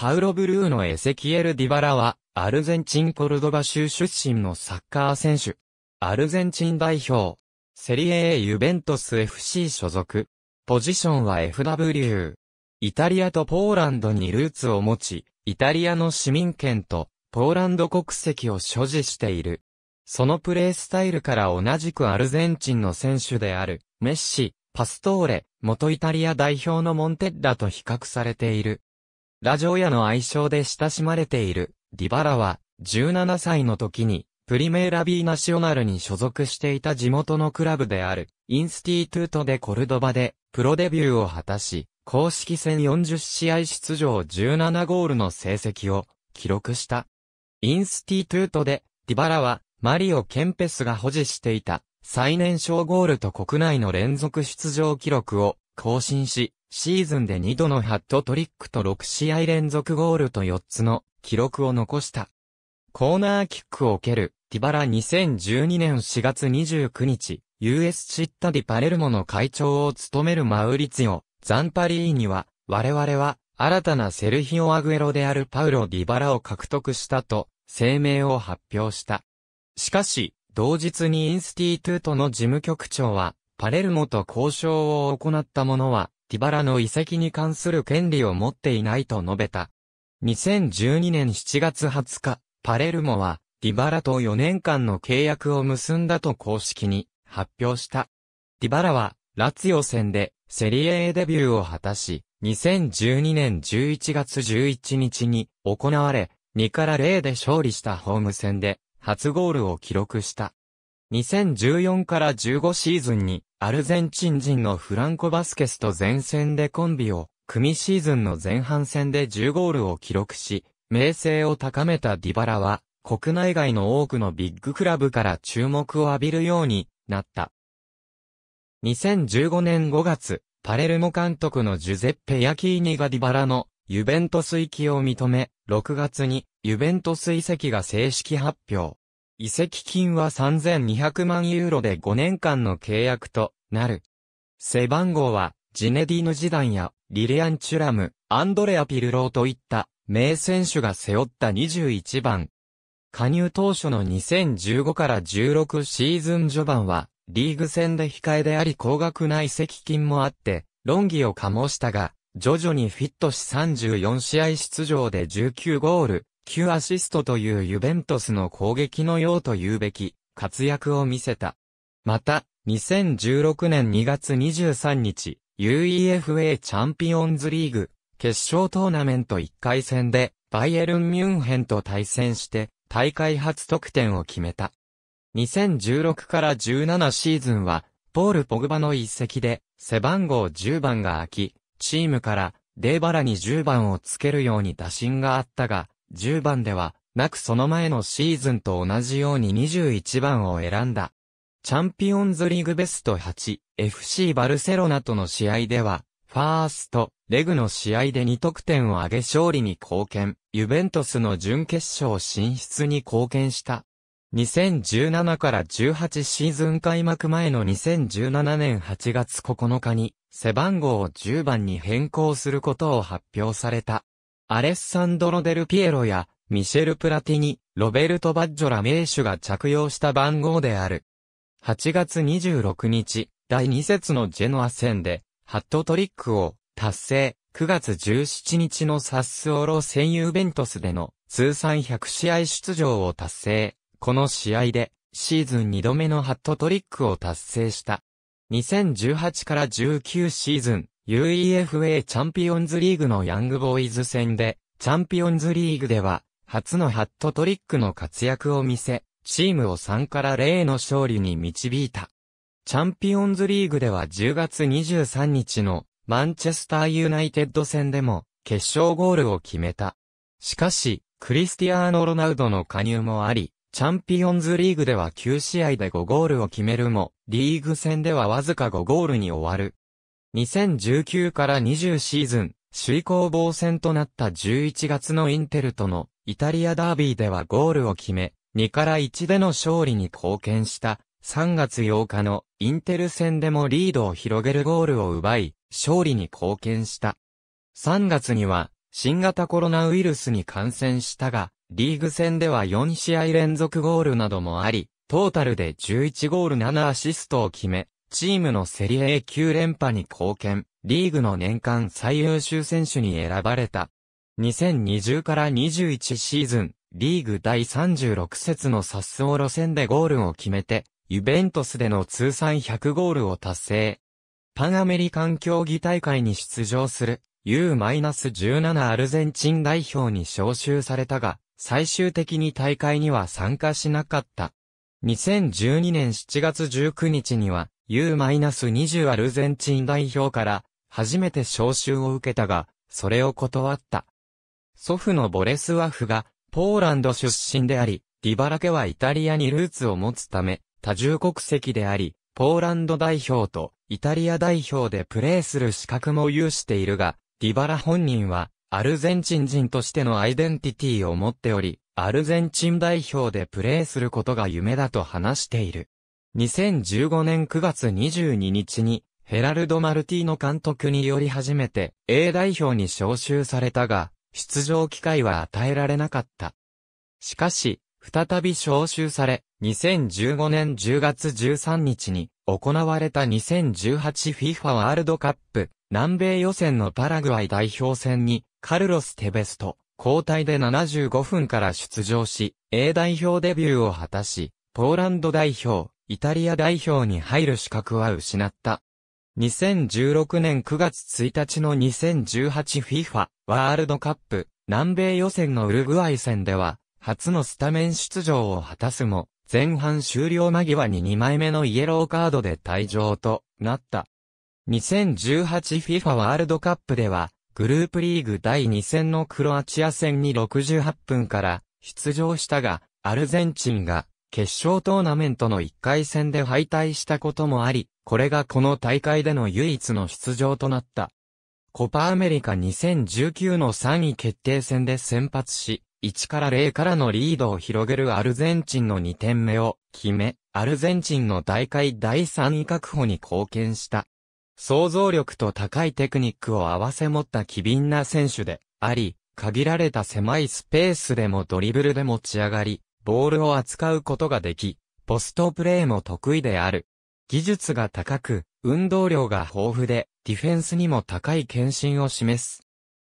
パウロ・ブルーのエセキエル・ディバラは、アルゼンチン・コルドバ州出身のサッカー選手。アルゼンチン代表。セリエ A ユベントス FC 所属。ポジションは FW。イタリアとポーランドにルーツを持ち、イタリアの市民権とポーランド国籍を所持している。そのプレースタイルから同じくアルゼンチンの選手である、メッシ、パストーレ、元イタリア代表のモンテッラと比較されている。ラジオ屋の愛称で親しまれている、ディバラは、17歳の時に、プリメーラビーナショナルに所属していた地元のクラブである、インスティートゥートでコルドバで、プロデビューを果たし、公式戦40試合出場17ゴールの成績を、記録した。インスティートゥートで、ディバラは、マリオ・ケンペスが保持していた、最年少ゴールと国内の連続出場記録を、更新し、シーズンで2度のハットトリックと6試合連続ゴールと4つの記録を残した。コーナーキックを受ける、ティバラ2012年4月29日、US シッタディパレルモの会長を務めるマウリツィオ、ザンパリーニは、我々は、新たなセルヒオ・アグエロであるパウロ・ディバラを獲得したと、声明を発表した。しかし、同日にインスティートゥートの事務局長は、パレルモと交渉を行った者は、ティバラの遺跡に関する権利を持っていないと述べた。2012年7月20日、パレルモは、ディバラと4年間の契約を結んだと公式に発表した。ディバラは、ラツィオ戦で、セリエ A デビューを果たし、2012年11月11日に行われ、2から0で勝利したホーム戦で、初ゴールを記録した。2014から15シーズンに、アルゼンチン人のフランコ・バスケスと前線でコンビを、組シーズンの前半戦で10ゴールを記録し、名声を高めたディバラは、国内外の多くのビッグクラブから注目を浴びるようになった。2015年5月、パレルモ監督のジュゼッペ・ヤキーニがディバラのユベントス行きを認め、6月にユベントス移が正式発表。移籍金は3200万ユーロで5年間の契約となる。背番号は、ジネディーヌ・ジダンや、リリアン・チュラム、アンドレア・ピルローといった、名選手が背負った21番。加入当初の2015から16シーズン序盤は、リーグ戦で控えであり高額な移籍金もあって、論議を醸したが、徐々にフィットし34試合出場で19ゴール、9アシストというユベントスの攻撃のようと言うべき活躍を見せた。また、2016年2月23日、UEFA チャンピオンズリーグ決勝トーナメント1回戦でバイエルン・ミュンヘンと対戦して大会初得点を決めた。2016から17シーズンはポール・ポグバの一席で背番号10番が空き、チームからデーバラに10番をつけるように打診があったが、10番では、なくその前のシーズンと同じように21番を選んだ。チャンピオンズリーグベスト8、FC バルセロナとの試合では、ファースト、レグの試合で2得点を挙げ勝利に貢献、ユベントスの準決勝進出に貢献した。2017から18シーズン開幕前の2017年8月9日に背番号を10番に変更することを発表された。アレッサンドロ・デル・ピエロや、ミシェル・プラティニ、ロベルト・バッジョラ名手が着用した番号である。8月26日、第2節のジェノア戦で、ハットトリックを達成。9月17日のサッスオロ戦ユーベントスでの通算100試合出場を達成。この試合でシーズン2度目のハットトリックを達成した。2018から19シーズン、UEFA チャンピオンズリーグのヤングボーイズ戦で、チャンピオンズリーグでは、初のハットトリックの活躍を見せ、チームを3から0の勝利に導いた。チャンピオンズリーグでは10月23日のマンチェスターユナイテッド戦でも決勝ゴールを決めた。しかし、クリスティアーノ・ロナウドの加入もあり、チャンピオンズリーグでは9試合で5ゴールを決めるも、リーグ戦ではわずか5ゴールに終わる。2019から20シーズン、首位攻防戦となった11月のインテルとのイタリアダービーではゴールを決め、2から1での勝利に貢献した3月8日のインテル戦でもリードを広げるゴールを奪い、勝利に貢献した。3月には新型コロナウイルスに感染したが、リーグ戦では4試合連続ゴールなどもあり、トータルで11ゴール7アシストを決め、チームのセリエ A 9連覇に貢献、リーグの年間最優秀選手に選ばれた。2020から21シーズン、リーグ第36節の殺走路線でゴールを決めて、ユベントスでの通算100ゴールを達成。パンアメリカン競技大会に出場する U-17 アルゼンチン代表に招集されたが、最終的に大会には参加しなかった。2012年7月19日には、U-20 アルゼンチン代表から初めて招集を受けたが、それを断った。祖父のボレスワフがポーランド出身であり、ディバラ家はイタリアにルーツを持つため、多重国籍であり、ポーランド代表とイタリア代表でプレーする資格も有しているが、ディバラ本人はアルゼンチン人としてのアイデンティティを持っており、アルゼンチン代表でプレーすることが夢だと話している。2015年9月22日に、ヘラルド・マルティーノ監督により初めて A 代表に招集されたが、出場機会は与えられなかった。しかし、再び招集され、2015年10月13日に行われた 2018FIFA ワールドカップ南米予選のパラグアイ代表戦にカルロス・テベスト交代で75分から出場し、A 代表デビューを果たし、ポーランド代表、イタリア代表に入る資格は失った。2016年9月1日の 2018FIFA ワールドカップ南米予選のウルグアイ戦では、初のスタメン出場を果たすも、前半終了間際に2枚目のイエローカードで退場となった。2018FIFA ワールドカップでは、グループリーグ第2戦のクロアチア戦に68分から出場したが、アルゼンチンが決勝トーナメントの1回戦で敗退したこともあり、これがこの大会での唯一の出場となった。コパアメリカ2019の3位決定戦で先発し、1から0からのリードを広げるアルゼンチンの2点目を決め、アルゼンチンの大会第3位確保に貢献した。想像力と高いテクニックを併せ持った機敏な選手であり、限られた狭いスペースでもドリブルで持ち上がり、ボールを扱うことができ、ポストプレーも得意である。技術が高く、運動量が豊富で、ディフェンスにも高い献身を示す。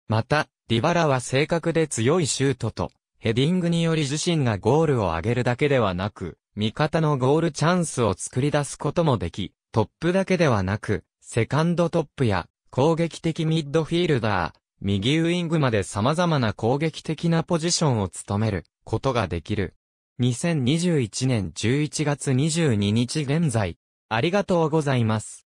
また、ディバラは正確で強いシュートと、ヘディングにより自身がゴールを上げるだけではなく、味方のゴールチャンスを作り出すこともでき、トップだけではなく、セカンドトップや、攻撃的ミッドフィールダー、右ウイングまで様々な攻撃的なポジションを務めることができる。2021年11月22日現在、ありがとうございます。